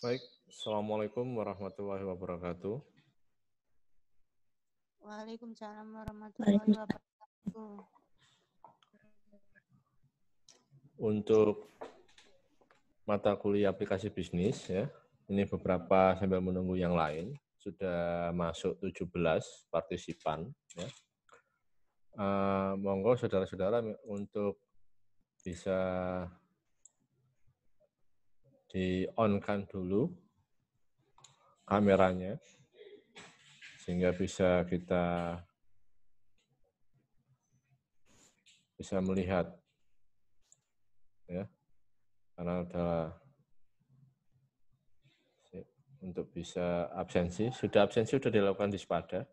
Baik, Assalamualaikum warahmatullahi wabarakatuh. Waalaikumsalam warahmatullahi wabarakatuh. Untuk mata kuliah aplikasi bisnis ya, ini beberapa sambil menunggu yang lain sudah masuk 17 partisipan ya. Uh, monggo saudara-saudara untuk bisa di on kan dulu kameranya sehingga bisa kita bisa melihat ya karena udah untuk bisa absensi sudah absensi sudah dilakukan di sepada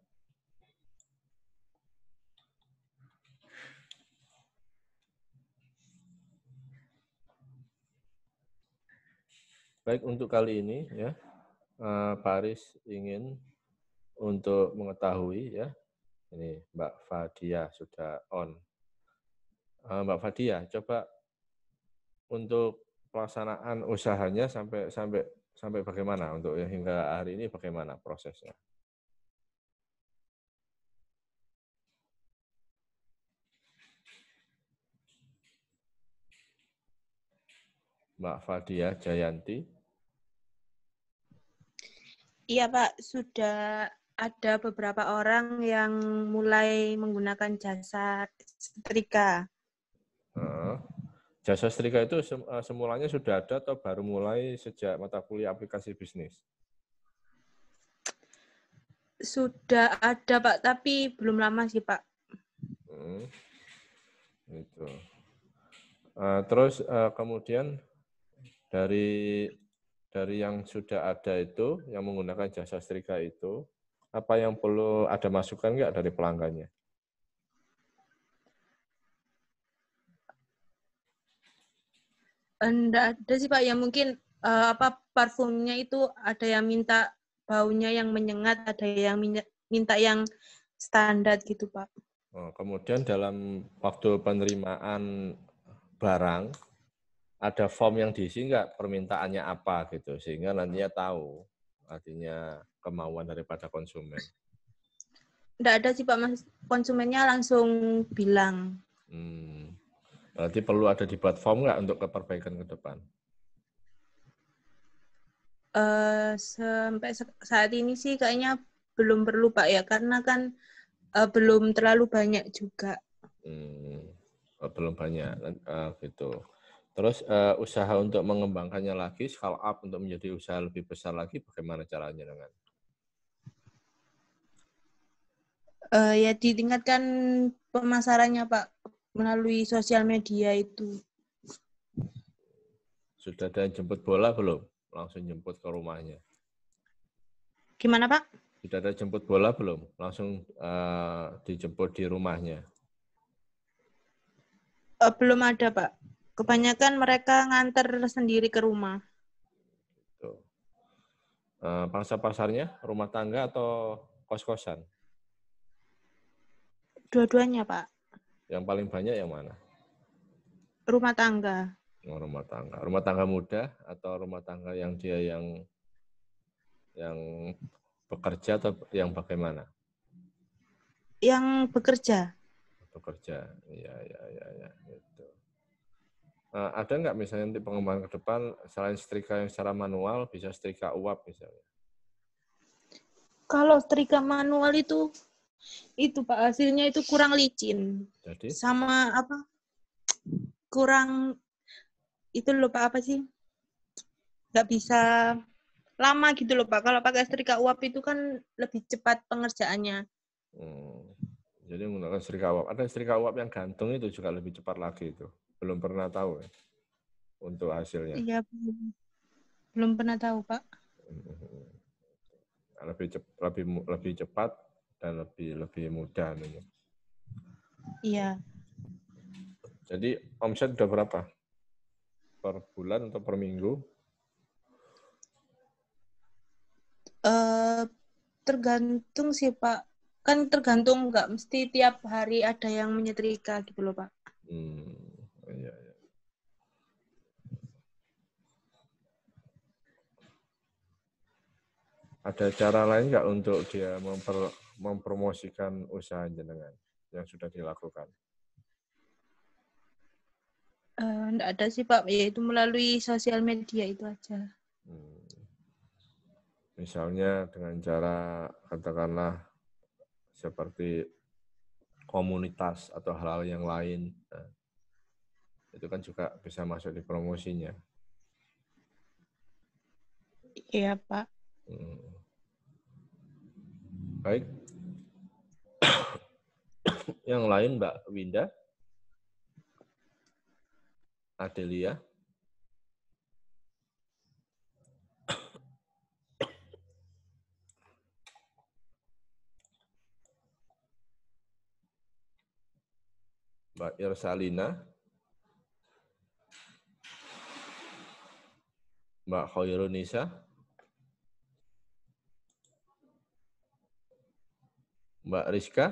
Baik untuk kali ini ya, eh, Paris ingin untuk mengetahui ya, ini Mbak Fadia sudah on. Eh, Mbak Fadia, coba untuk pelaksanaan usahanya sampai sampai sampai bagaimana untuk hingga hari ini bagaimana prosesnya? Mbak Fadia Jayanti. Iya Pak, sudah ada beberapa orang yang mulai menggunakan jasa setrika. Nah, jasa setrika itu eh, semulanya sudah ada atau baru mulai sejak mata kuliah aplikasi bisnis? Sudah ada Pak, tapi belum lama sih Pak. Hmm. Itu. Uh, terus uh, kemudian dari dari yang sudah ada itu, yang menggunakan jasa setrika itu, apa yang perlu ada masukan nggak dari pelanggannya? Enggak ada sih Pak, ya mungkin uh, apa parfumnya itu ada yang minta baunya yang menyengat, ada yang minta yang standar gitu Pak. Oh, kemudian dalam waktu penerimaan barang ada form yang diisi nggak permintaannya apa gitu sehingga nantinya tahu artinya kemauan daripada konsumen. Tidak ada sih Pak Mas, konsumennya langsung bilang. Hmm. Berarti perlu ada di platform nggak untuk keperbaikan ke depan? Uh, sampai saat ini sih kayaknya belum perlu Pak ya, karena kan uh, belum terlalu banyak juga. Hmm. Oh, belum banyak, uh, gitu. Terus uh, usaha untuk mengembangkannya lagi, scale up untuk menjadi usaha lebih besar lagi, bagaimana caranya dengan? Uh, ya ditingkatkan pemasarannya Pak melalui sosial media itu. Sudah ada yang jemput bola belum? Langsung jemput ke rumahnya. Gimana Pak? Sudah ada jemput bola belum? Langsung uh, dijemput di rumahnya. Uh, belum ada Pak Kebanyakan mereka nganter sendiri ke rumah. Gitu. Uh, pasarnya rumah tangga atau kos-kosan? Dua-duanya, Pak. Yang paling banyak yang mana? Rumah tangga. Oh, rumah tangga. Rumah tangga muda atau rumah tangga yang dia yang yang bekerja atau yang bagaimana? Yang bekerja. Bekerja, iya iya iya ya, Eh, ada nggak misalnya nanti pengembangan ke depan selain setrika yang secara manual bisa setrika uap misalnya? Kalau setrika manual itu itu pak hasilnya itu kurang licin. Jadi? Sama apa? Kurang itu loh pak apa sih? Nggak bisa lama gitu loh pak. Kalau pakai setrika uap itu kan lebih cepat pengerjaannya. Hmm. Jadi menggunakan setrika uap. Ada setrika uap yang gantung itu juga lebih cepat lagi itu belum pernah tahu ya, untuk hasilnya. Iya, belum, belum pernah tahu Pak. Mm-hmm. Lebih cepat, lebih lebih cepat dan lebih lebih mudah nih. Iya. Jadi omset udah berapa? Per bulan atau per minggu? Uh, tergantung sih Pak. Kan tergantung nggak mesti tiap hari ada yang menyetrika gitu loh Pak. Hmm ya, Ada cara lain nggak untuk dia memper, mempromosikan usaha jenengan yang sudah dilakukan? Enggak eh, uh, ada sih Pak, yaitu melalui sosial media itu aja. Hmm. Misalnya dengan cara katakanlah seperti komunitas atau hal-hal yang lain. Nah, itu kan juga bisa masuk di promosinya. Iya Pak. Hmm. Baik. Yang lain Mbak Winda? Adelia? Mbak Irsalina? Mbak Khairun Nisa. Mbak Rizka,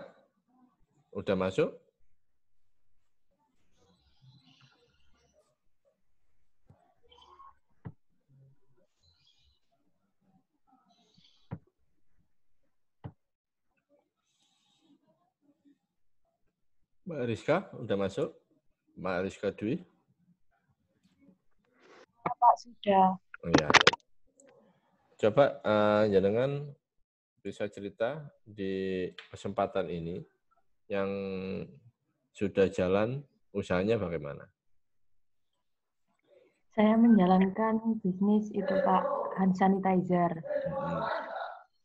udah masuk? Mbak Rizka, udah masuk? Mbak Rizka Dwi? Pak, sudah. Iya. Coba uh, eh, jangan bisa cerita di kesempatan ini yang sudah jalan usahanya bagaimana? Saya menjalankan bisnis itu Pak hand sanitizer.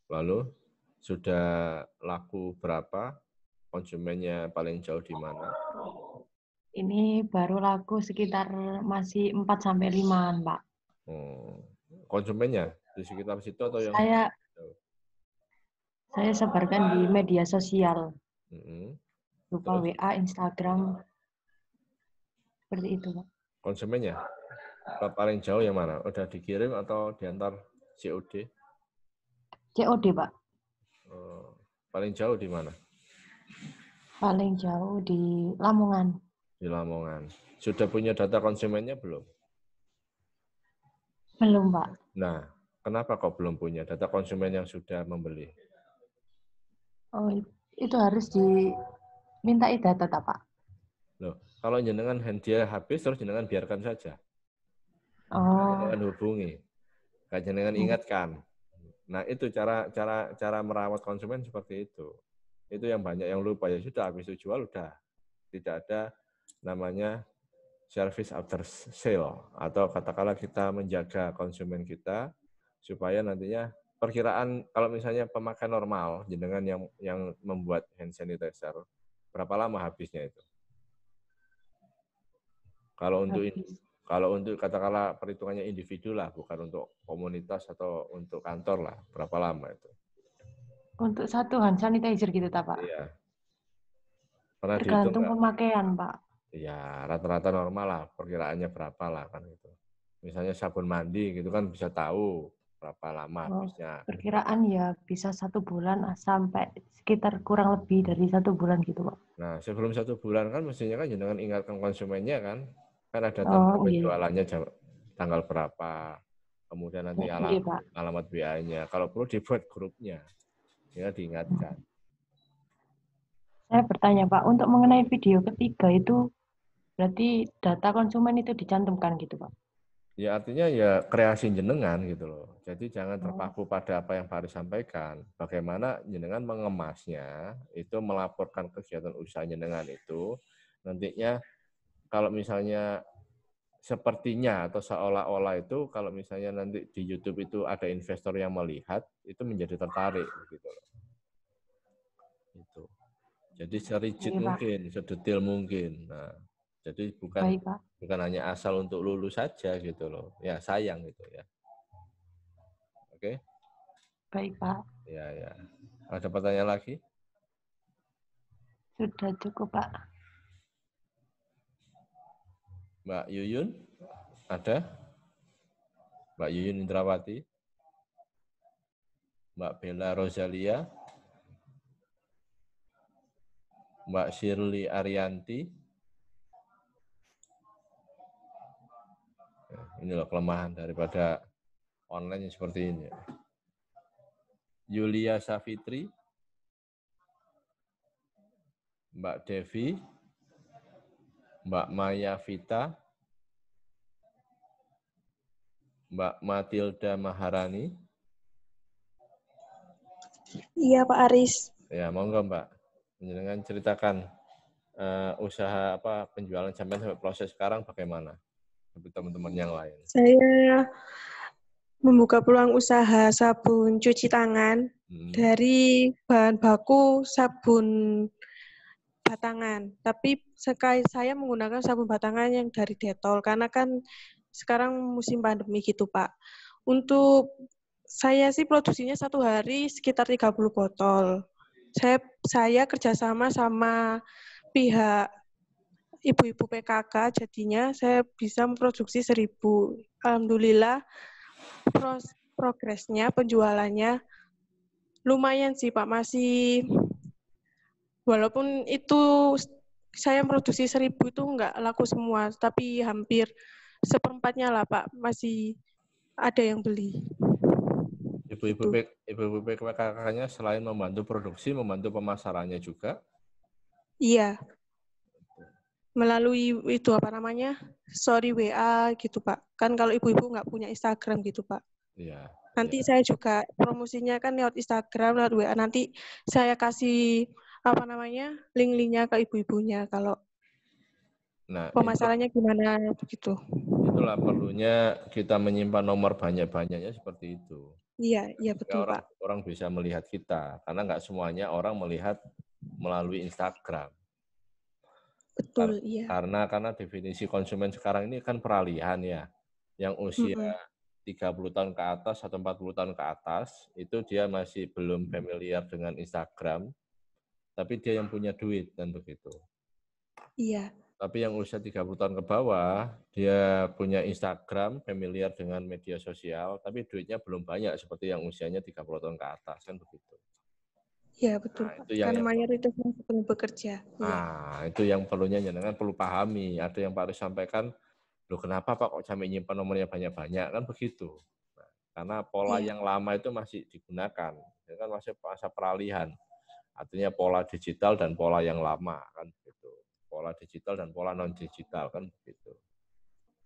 Lalu sudah laku berapa? Konsumennya paling jauh di mana? Ini baru laku sekitar masih 4 sampai 5 Pak. Hmm. Konsumennya di sekitar situ atau yang saya saya sebarkan di media sosial. Hmm. lupa hmm WA, Instagram, seperti itu, Pak. Konsumennya? Paling jauh yang mana? Udah dikirim atau diantar COD? COD, Pak. Oh, paling jauh di mana? Paling jauh di Lamongan. Di Lamongan. Sudah punya data konsumennya belum? Belum, Pak. Nah, kenapa kok belum punya data konsumen yang sudah membeli? Oh, itu harus dimintai data, Pak. Loh, kalau jenengan dia habis, terus jenengan biarkan saja. Oh. Jenengan hubungi. Kak jenengan hmm. ingatkan. Nah, itu cara cara cara merawat konsumen seperti itu. Itu yang banyak yang lupa ya sudah habis itu jual udah. Tidak ada namanya service after sale atau katakanlah kita menjaga konsumen kita supaya nantinya perkiraan kalau misalnya pemakai normal jenengan yang yang membuat hand sanitizer berapa lama habisnya itu? Kalau untuk Habis. kalau untuk katakanlah perhitungannya individu lah bukan untuk komunitas atau untuk kantor lah berapa lama itu? Untuk satu hand sanitizer gitu tak Pak? Iya. Pernah Tergantung pemakaian Pak ya rata-rata normal lah perkiraannya berapa lah kan gitu. Misalnya sabun mandi gitu kan bisa tahu berapa lama oh, Perkiraan ya bisa satu bulan ah, sampai sekitar kurang lebih dari satu bulan gitu Pak. Nah sebelum satu bulan kan mestinya kan jangan ingatkan konsumennya kan. Kan ada tanggal oh, iya. penjualannya iya. tanggal berapa. Kemudian nanti ya, oh, alam, iya, alamat BI nya Kalau perlu dibuat grupnya. Ya diingatkan. Saya bertanya Pak, untuk mengenai video ketiga itu Berarti data konsumen itu dicantumkan gitu, Pak? Ya artinya ya kreasi jenengan gitu loh. Jadi jangan oh. terpaku pada apa yang Pak Aris sampaikan. Bagaimana jenengan mengemasnya, itu melaporkan kegiatan usaha jenengan itu. Nantinya kalau misalnya sepertinya atau seolah-olah itu kalau misalnya nanti di YouTube itu ada investor yang melihat itu menjadi tertarik gitu loh. Itu. Jadi sericit iya, mungkin, sedetail mungkin. Nah, jadi bukan Baik, bukan hanya asal untuk lulus saja gitu loh. Ya sayang gitu ya. Oke. Okay? Baik Pak. Ya ya. Ada pertanyaan lagi? Sudah cukup Pak. Mbak Yuyun, ada? Mbak Yuyun Indrawati? Mbak Bella Rosalia? Mbak Shirley Arianti? Ini loh kelemahan daripada online yang seperti ini. Yulia Safitri, Mbak Devi, Mbak Maya Vita, Mbak Matilda Maharani. Iya Pak Aris. Ya monggo Mbak, menyenangkan ceritakan uh, usaha apa penjualan sampai sampai proses sekarang bagaimana? tapi teman-teman yang lain? Saya membuka peluang usaha sabun cuci tangan hmm. dari bahan baku sabun batangan. Tapi sekali saya menggunakan sabun batangan yang dari Detol karena kan sekarang musim pandemi gitu, Pak. Untuk saya sih produksinya satu hari sekitar 30 botol. Saya saya kerjasama sama pihak ibu-ibu PKK jadinya saya bisa memproduksi seribu. Alhamdulillah pros progresnya penjualannya lumayan sih Pak masih walaupun itu saya produksi seribu itu nggak laku semua tapi hampir seperempatnya lah Pak masih ada yang beli. Ibu-ibu ibu-ibu PKK-nya selain membantu produksi membantu pemasarannya juga? Iya melalui itu apa namanya sorry WA gitu pak kan kalau ibu-ibu nggak punya Instagram gitu pak Iya. nanti ya. saya juga promosinya kan lewat Instagram lewat WA nanti saya kasih apa namanya link-linknya ke ibu-ibunya kalau nah, pemasarannya itu, gimana begitu itulah perlunya kita menyimpan nomor banyak-banyaknya seperti itu iya iya betul orang, pak orang bisa melihat kita karena nggak semuanya orang melihat melalui Instagram Betul, iya. Karena karena definisi konsumen sekarang ini kan peralihan ya. Yang usia mm -hmm. 30 tahun ke atas atau 40 tahun ke atas itu dia masih belum familiar dengan Instagram, tapi dia yang punya duit dan begitu. Iya. Tapi yang usia 30 tahun ke bawah, dia punya Instagram, familiar dengan media sosial, tapi duitnya belum banyak seperti yang usianya 30 tahun ke atas, kan begitu. Ya betul. Nah, itu yang Karena mayoritas yang bekerja. Iya. Nah ya. itu yang perlunya jenengan perlu pahami. Ada yang Pak Aris sampaikan, loh kenapa Pak kok sampai nyimpan nomornya banyak-banyak kan begitu? Nah, karena pola ya. yang lama itu masih digunakan, itu ya kan masih masa peralihan. Artinya pola digital dan pola yang lama kan begitu. Pola digital dan pola non digital kan begitu.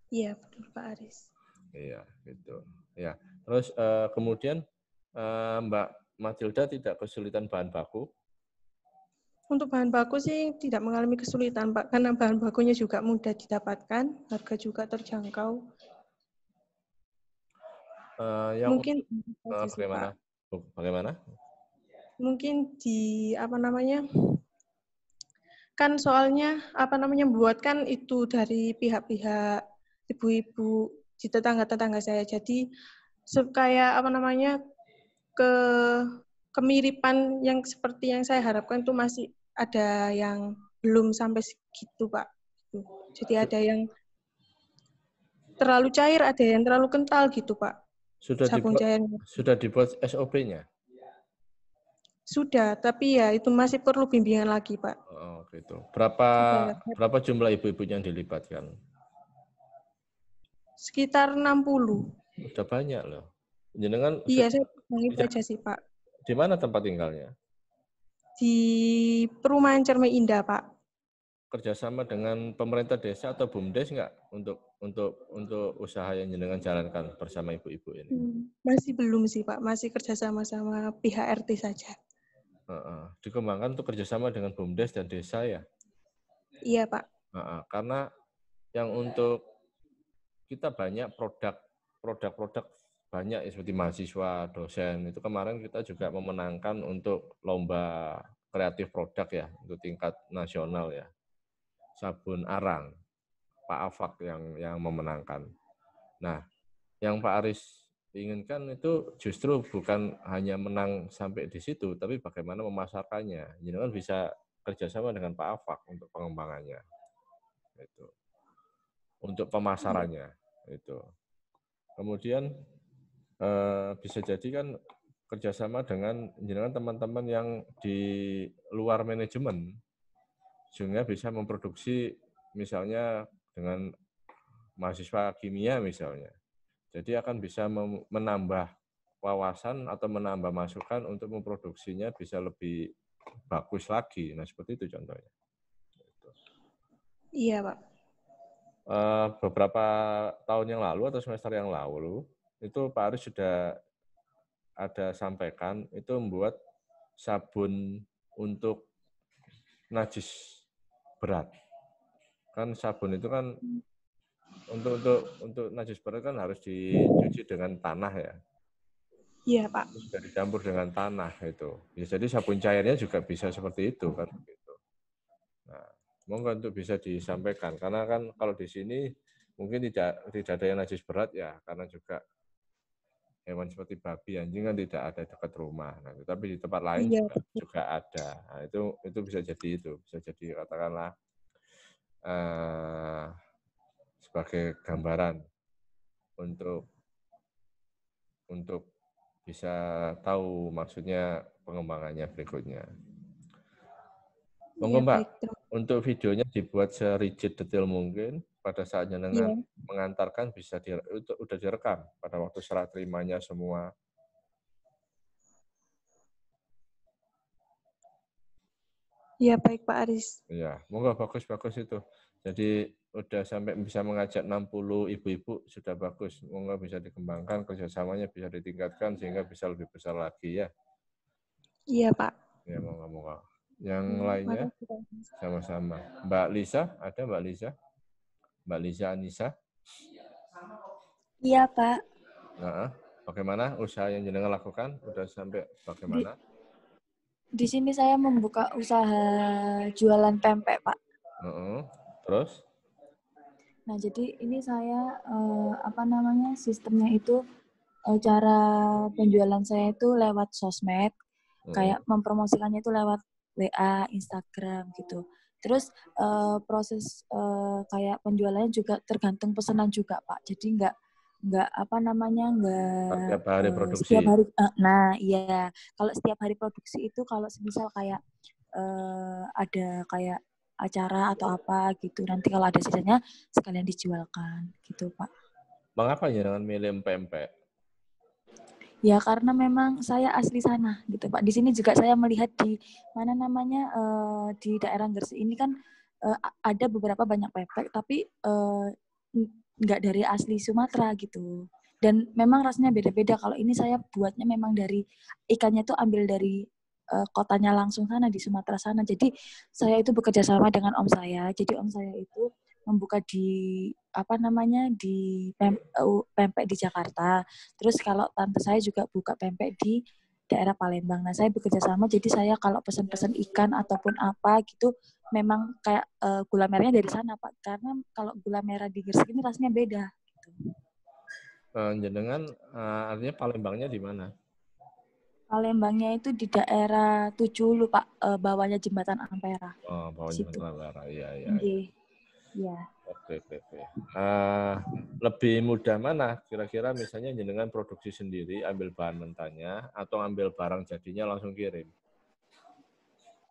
Iya betul Pak Aris. Iya gitu. Ya terus eh, kemudian eh, Mbak Matilda tidak kesulitan bahan baku? Untuk bahan baku sih tidak mengalami kesulitan, Pak, karena bahan bakunya juga mudah didapatkan, harga juga terjangkau. Uh, yang mungkin uh, bagaimana? Bagaimana? Mungkin di apa namanya? Kan soalnya apa namanya membuatkan itu dari pihak-pihak ibu-ibu di tetangga-tetangga saya. Jadi kayak apa namanya ke kemiripan yang seperti yang saya harapkan itu masih ada yang belum sampai segitu pak gitu. jadi ada yang terlalu cair ada yang terlalu kental gitu pak sudah sabun dibuat, cairnya sudah dibuat SOP-nya sudah tapi ya itu masih perlu bimbingan lagi pak oh, oh gitu berapa ya, berapa jumlah ibu ibu yang dilibatkan sekitar 60 Sudah banyak loh jenengan iya yang itu aja sih, Pak. Di mana tempat tinggalnya? Di Perumahan Cermai Indah, Pak. Kerjasama dengan pemerintah desa atau BUMDes enggak untuk untuk untuk usaha yang jenengan jalankan bersama ibu-ibu ini? Hmm, masih belum sih, Pak. Masih kerjasama sama pihak RT saja. Uh, uh, dikembangkan untuk kerjasama dengan BUMDes dan desa ya? Iya, Pak. Uh, uh, karena yang untuk kita banyak produk produk-produk banyak ya seperti mahasiswa, dosen itu kemarin kita juga memenangkan untuk lomba kreatif produk ya untuk tingkat nasional ya sabun arang Pak Afak yang yang memenangkan. Nah, yang Pak Aris inginkan itu justru bukan hanya menang sampai di situ, tapi bagaimana memasarkannya. Jadi kan bisa kerjasama dengan Pak Afak untuk pengembangannya, itu untuk pemasarannya itu. Kemudian Eh, bisa jadi kan kerjasama dengan jenengan teman-teman yang di luar manajemen sehingga bisa memproduksi misalnya dengan mahasiswa kimia misalnya. Jadi akan bisa menambah wawasan atau menambah masukan untuk memproduksinya bisa lebih bagus lagi. Nah seperti itu contohnya. Gitu. Iya Pak. Eh, beberapa tahun yang lalu atau semester yang lalu itu Pak Aris sudah ada sampaikan itu membuat sabun untuk najis berat. Kan sabun itu kan untuk untuk untuk najis berat kan harus dicuci dengan tanah ya. Iya pak. Sudah dicampur dengan tanah itu. Ya, jadi sabun cairnya juga bisa seperti itu kan. Gitu. Nah, monggo untuk bisa disampaikan karena kan kalau di sini mungkin tidak tidak ada yang najis berat ya karena juga hewan seperti babi, anjing kan tidak ada dekat rumah. Nah, tapi di tempat lain iya, juga, juga ada. Nah, itu itu bisa jadi itu, bisa jadi katakanlah uh, sebagai gambaran untuk untuk bisa tahu maksudnya pengembangannya berikutnya. Iya, Monggo Mbak, untuk videonya dibuat serigid detail mungkin, pada saatnya dengan yeah. mengantarkan bisa di, udah direkam pada waktu serah terimanya semua. Iya baik Pak Aris. Iya, moga bagus-bagus itu. Jadi udah sampai bisa mengajak 60 ibu-ibu sudah bagus. Moga bisa dikembangkan kerjasamanya bisa ditingkatkan sehingga bisa lebih besar lagi ya. Iya Pak. Ya moga-moga. Yang iya, lainnya sama-sama. Mbak Lisa, ada Mbak Lisa? Mbak Liza Anissa? Iya, Pak. Nah, bagaimana usaha yang jenengan lakukan? Udah sampai bagaimana? Di, di sini saya membuka usaha jualan pempek, Pak. Uh -uh. Terus? Nah, jadi ini saya eh, apa namanya sistemnya itu eh, cara penjualan saya itu lewat sosmed, -uh. kayak mempromosikannya itu lewat WA, Instagram gitu. Terus uh, proses uh, kayak penjualannya juga tergantung pesanan juga Pak. Jadi nggak nggak apa namanya nggak setiap hari eh, produksi. Uh, setiap hari, uh, nah iya kalau setiap hari produksi itu kalau misal kayak uh, ada kayak acara atau apa gitu nanti kalau ada sisanya sekalian dijualkan gitu Pak. Mengapa jangan milih pempek? Ya karena memang saya asli sana gitu Pak. Di sini juga saya melihat di mana namanya uh, di daerah Gresik ini kan uh, ada beberapa banyak pepek tapi uh, dari asli Sumatera gitu. Dan memang rasanya beda-beda. Kalau ini saya buatnya memang dari ikannya itu ambil dari uh, kotanya langsung sana di Sumatera sana. Jadi saya itu bekerja sama dengan om saya. Jadi om saya itu membuka di apa namanya di eh, pempek di Jakarta. Terus kalau tante saya juga buka pempek di daerah Palembang. Nah, saya bekerja sama jadi saya kalau pesan-pesan ikan ataupun apa gitu memang kayak uh, gula merahnya dari sana, Pak. Karena kalau gula merah di Gresik ini rasanya beda gitu. Uh, jenengan uh, artinya Palembangnya di mana? Palembangnya itu di daerah Tujuh Pak, bawahnya jembatan Ampera. Oh, bawah jembatan Ampera. Iya, iya. Okay. Iya. Iya. Iya. Oke, oke, eh, lebih mudah mana kira-kira misalnya dengan produksi sendiri, ambil bahan mentahnya, atau ambil barang jadinya langsung kirim?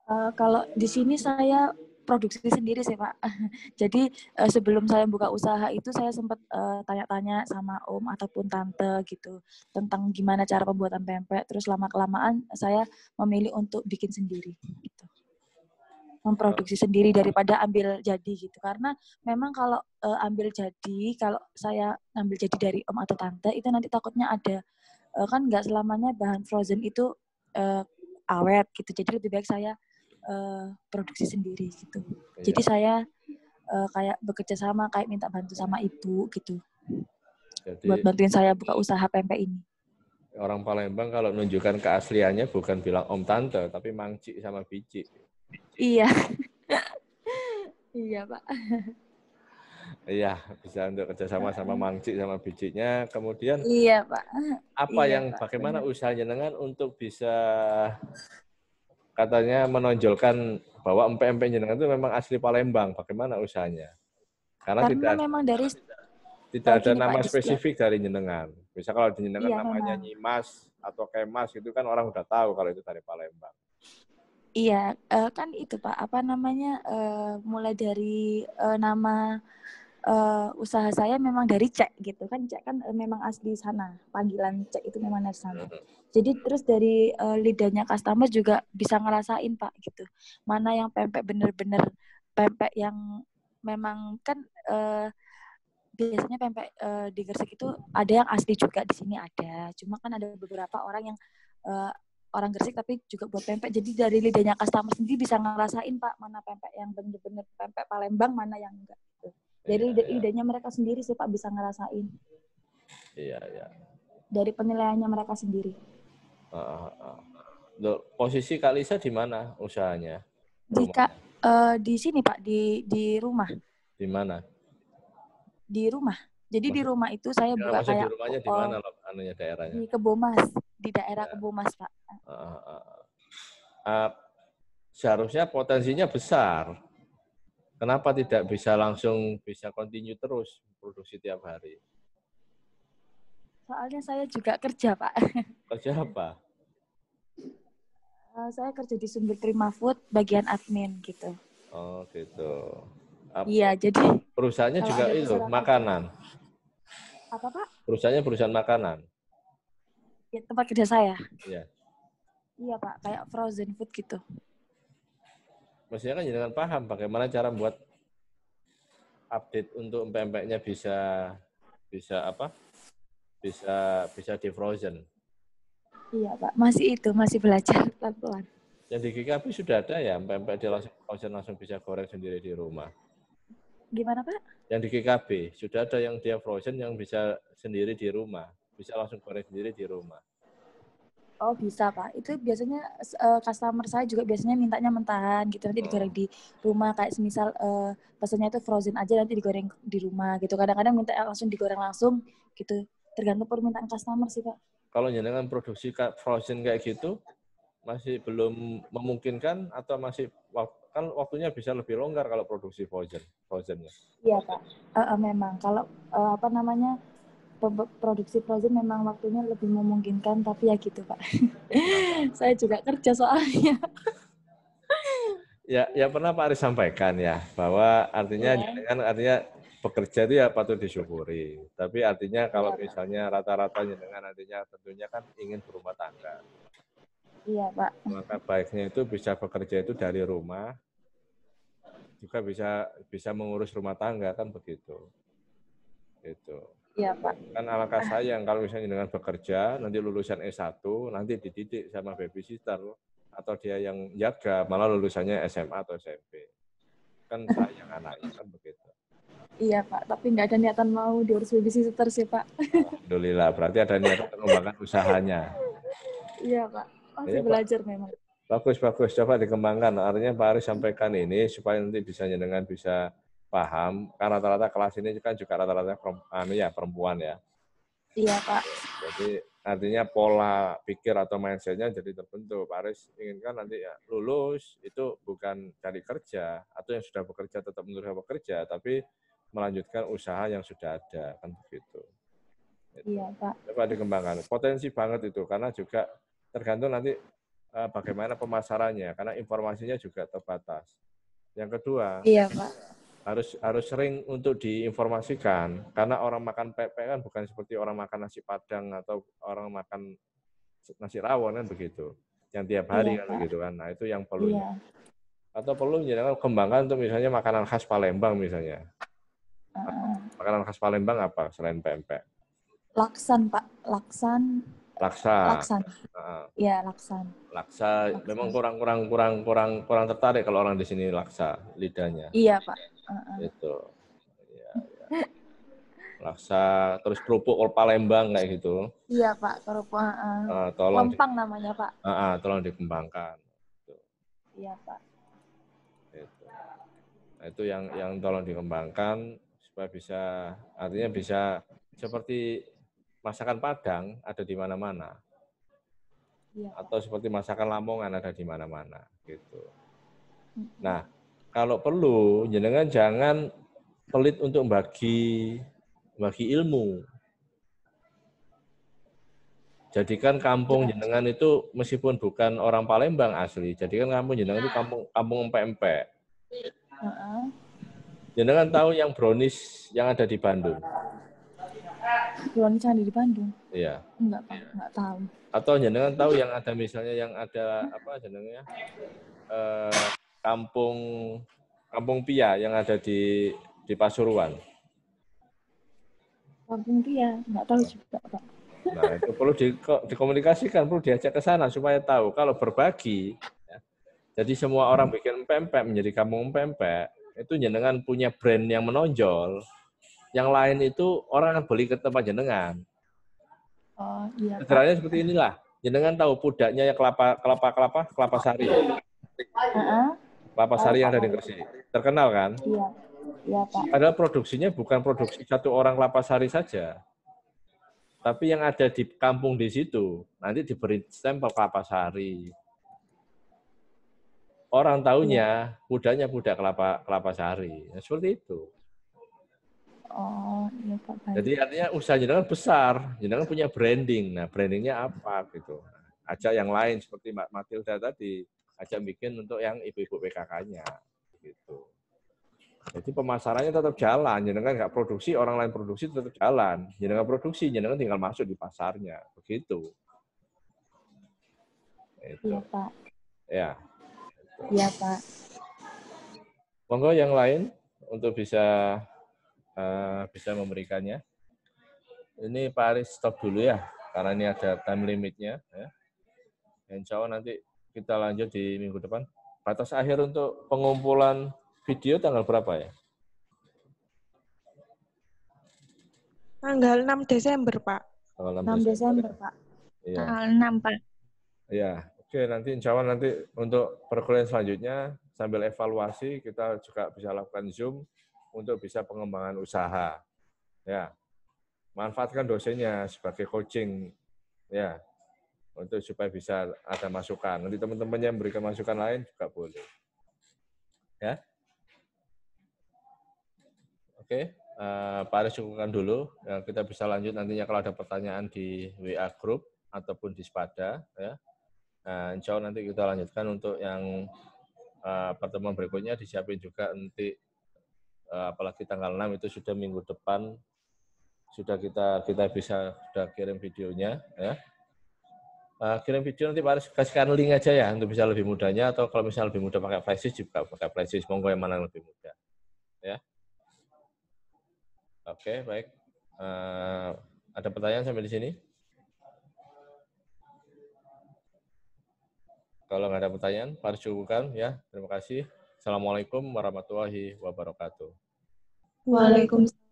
Uh, kalau di sini saya produksi sendiri sih Pak. Jadi uh, sebelum saya buka usaha itu saya sempat uh, tanya-tanya sama om ataupun tante gitu tentang gimana cara pembuatan pempek. Terus lama kelamaan saya memilih untuk bikin sendiri memproduksi sendiri daripada ambil jadi gitu karena memang kalau uh, ambil jadi kalau saya ambil jadi dari om atau tante itu nanti takutnya ada uh, kan nggak selamanya bahan frozen itu uh, awet gitu jadi lebih baik saya uh, produksi sendiri gitu iya. jadi saya uh, kayak bekerja sama kayak minta bantu sama ibu gitu jadi, buat bantuin saya buka usaha pempek ini orang Palembang kalau menunjukkan keasliannya bukan bilang om tante tapi mangci sama bici Iya. iya, Pak. Iya, bisa untuk kerjasama sama mangcik sama bijinya. Kemudian Iya, Pak. Apa iya, yang Pak. bagaimana usahanya dengan untuk bisa katanya menonjolkan bahwa MPMP jenengan itu memang asli Palembang. Bagaimana usahanya? Karena, Karena tidak memang dari tidak ada nama Pak spesifik ya. dari jenengan. Misal kalau di jenengan iya, namanya memang. Nyimas atau Kemas itu kan orang udah tahu kalau itu dari Palembang. Iya, uh, kan itu Pak, apa namanya, uh, mulai dari uh, nama uh, usaha saya memang dari cek gitu kan, cek kan uh, memang asli sana, panggilan cek itu memang dari sana. Mm-hmm. Jadi terus dari uh, lidahnya customer juga bisa ngerasain Pak gitu, mana yang pempek bener-bener pempek yang memang kan uh, biasanya pempek uh, di Gresik itu ada yang asli juga di sini ada, cuma kan ada beberapa orang yang uh, orang Gresik tapi juga buat pempek. Jadi dari lidahnya customer sendiri bisa ngerasain Pak mana pempek yang bener-bener pempek Palembang, mana yang enggak. Gitu. Dari ya, lidah, iya. lidahnya mereka sendiri sih Pak bisa ngerasain. Iya, iya. Dari penilaiannya mereka sendiri. Uh, uh, uh. Posisi Kalisa di mana usahanya? Di Kak uh, di sini Pak, di di rumah. Di mana? Di rumah. Jadi di rumah itu saya ya, buka kayak di rumahnya di oh, mana anunya daerahnya? Di Kebomas di daerah ya. Kebumas Pak. Uh, uh, seharusnya potensinya besar. Kenapa tidak bisa langsung bisa continue terus produksi tiap hari? Soalnya saya juga kerja Pak. Kerja apa? Uh, saya kerja di Sumber Terima Food bagian admin gitu. Oh gitu. Iya, jadi perusahaannya juga itu makanan. Apa Pak? Perusahaannya perusahaan makanan ya, tempat kerja saya iya iya pak kayak frozen food gitu maksudnya kan jangan paham bagaimana cara buat update untuk empek-empeknya bisa bisa apa bisa bisa di frozen iya pak masih itu masih belajar pelan-pelan Yang di GKP sudah ada ya empek-empek dia langsung frozen langsung bisa goreng sendiri di rumah gimana pak yang di GKB sudah ada yang dia frozen yang bisa sendiri di rumah bisa langsung korek sendiri di rumah. Oh bisa pak. itu biasanya uh, customer saya juga biasanya mintanya mentahan gitu nanti digoreng oh. di rumah kayak semisal uh, eh, pesannya itu frozen aja nanti digoreng di rumah gitu. Kadang-kadang minta eh, langsung digoreng langsung gitu, tergantung permintaan customer sih pak. Kalau nyenengan produksi frozen kayak gitu masih belum memungkinkan atau masih kan waktunya bisa lebih longgar kalau produksi frozen frozennya. Iya pak. uh, uh, memang kalau uh, apa namanya produksi frozen memang waktunya lebih memungkinkan tapi ya gitu pak saya juga kerja soalnya ya ya pernah Pak Aris sampaikan ya bahwa artinya yeah. kan artinya pekerja itu ya patut disyukuri tapi artinya kalau yeah, misalnya rata-ratanya dengan artinya tentunya kan ingin berumah tangga iya yeah, Pak maka baiknya itu bisa bekerja itu dari rumah juga bisa bisa mengurus rumah tangga kan begitu itu Iya, Pak. Kan alangkah sayang kalau misalnya dengan bekerja, nanti lulusan S1, nanti dididik sama babysitter atau dia yang jaga, malah lulusannya SMA atau SMP. Kan sayang anaknya kan begitu. Iya, Pak. Tapi nggak ada niatan mau diurus babysitter sih, Pak. Alhamdulillah. Berarti ada niatan mengembangkan usahanya. Iya, Pak. Masih iya, belajar Pak. memang. Bagus, bagus. Coba dikembangkan. Artinya Pak Aris sampaikan ini supaya nanti bisa dengan bisa paham karena rata-rata kelas ini kan juga rata-rata anu ya perempuan ya iya pak jadi artinya pola pikir atau mindsetnya jadi terbentuk Pak Aris inginkan nanti ya, lulus itu bukan cari kerja atau yang sudah bekerja tetap menurut bekerja tapi melanjutkan usaha yang sudah ada kan begitu iya pak coba dikembangkan potensi banget itu karena juga tergantung nanti eh, bagaimana pemasarannya karena informasinya juga terbatas yang kedua iya pak harus harus sering untuk diinformasikan karena orang makan pepek kan bukan seperti orang makan nasi padang atau orang makan nasi rawon kan begitu yang tiap hari iya, kan begitu kan nah itu yang perlu iya. atau perlu menjadikan ya, kembangkan untuk misalnya makanan khas Palembang misalnya uh, makanan khas Palembang apa selain pempek laksan pak laksan laksa laksan uh, ya laksan laksa, laksa. memang kurang kurang kurang kurang kurang tertarik kalau orang di sini laksa lidahnya iya pak uh-uh. gitu ya, ya. laksa terus kerupuk kalau Palembang kayak gitu iya pak kerupuk uh, uh, tolong kempang di, namanya pak uh, uh, tolong dikembangkan gitu. iya pak gitu. nah, itu yang yang tolong dikembangkan supaya bisa artinya bisa seperti masakan Padang ada di mana-mana Ya, atau seperti masakan Lamongan ada di mana-mana gitu. Nah, kalau perlu jenengan jangan pelit untuk bagi bagi ilmu. Jadikan kampung jenengan itu meskipun bukan orang Palembang asli, jadikan kampung jenengan itu kampung kampung empek-empek. Jenengan tahu yang brownies yang ada di Bandung? Brownies yang ada di Bandung? Iya. Enggak, enggak tahu. Atau jenengan tahu yang ada misalnya yang ada apa jenengnya? Eh, kampung kampung Pia yang ada di di Pasuruan? Kampung Pia, nggak tahu juga Pak. Nah itu perlu di, dikomunikasikan, perlu diajak ke sana supaya tahu. Kalau berbagi, ya, jadi semua orang hmm. bikin pempek menjadi kampung pempek, itu jenengan punya brand yang menonjol. Yang lain itu orang akan beli ke tempat jenengan. Oh, iya. Sederhananya seperti inilah. Jenengan tahu pudaknya ya kelapa kelapa kelapa kelapa sari. Uh -huh. Kelapa sari yang ada di Gresik. Terkenal kan? Iya. Iya, Pak. Padahal produksinya bukan produksi satu orang kelapa sari saja. Tapi yang ada di kampung di situ, nanti diberi stempel kelapa sari. Orang tahunya, budanya budak kelapa kelapa sari. Ya, seperti itu. Oh, iya Pak. Jadi artinya usaha jenengan besar, jenengan punya branding. Nah, brandingnya apa gitu. Ajak yang lain seperti Mbak Matilda tadi aja bikin untuk yang ibu-ibu PKK-nya gitu. Jadi pemasarannya tetap jalan, jenengan nggak produksi, orang lain produksi tetap jalan. Jenengan produksi, jenengan tinggal masuk di pasarnya, begitu. Itu. Iya Pak. Ya. Iya Pak. Monggo yang lain untuk bisa uh, bisa memberikannya. Ini Pak Aris stop dulu ya, karena ini ada time limitnya. Ya. Insya Allah nanti kita lanjut di minggu depan. Batas akhir untuk pengumpulan video tanggal berapa ya? Tanggal 6 Desember, Pak. Tanggal 6, 6 Desember, Desember Pak. Iya. Tanggal 6, Pak. Iya, oke nanti insya Allah nanti untuk perkuliahan selanjutnya sambil evaluasi kita juga bisa lakukan Zoom untuk bisa pengembangan usaha. Ya. Manfaatkan dosennya sebagai coaching. Ya, untuk supaya bisa ada masukan. Nanti teman-teman yang memberikan masukan lain juga boleh. Ya. Oke, uh, Pak Aris cukupkan dulu. Ya, kita bisa lanjut nantinya kalau ada pertanyaan di WA Group ataupun di Spada. Ya. Nah, insya Allah nanti kita lanjutkan untuk yang uh, pertemuan berikutnya disiapin juga nanti uh, apalagi tanggal 6 itu sudah minggu depan sudah kita kita bisa sudah kirim videonya ya. Uh, kirim video nanti Pak Aris kasihkan link aja ya untuk bisa lebih mudahnya atau kalau misalnya lebih mudah pakai flashdisk juga pakai flashdisk monggo yang mana yang lebih mudah ya oke okay, baik uh, ada pertanyaan sampai di sini kalau nggak ada pertanyaan Pak Aris cukupkan ya terima kasih assalamualaikum warahmatullahi wabarakatuh Waalaikumsalam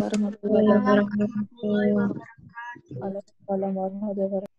warahmatullahi wabarakatuh. Waalaikumsalam warahmatullahi wabarakatuh.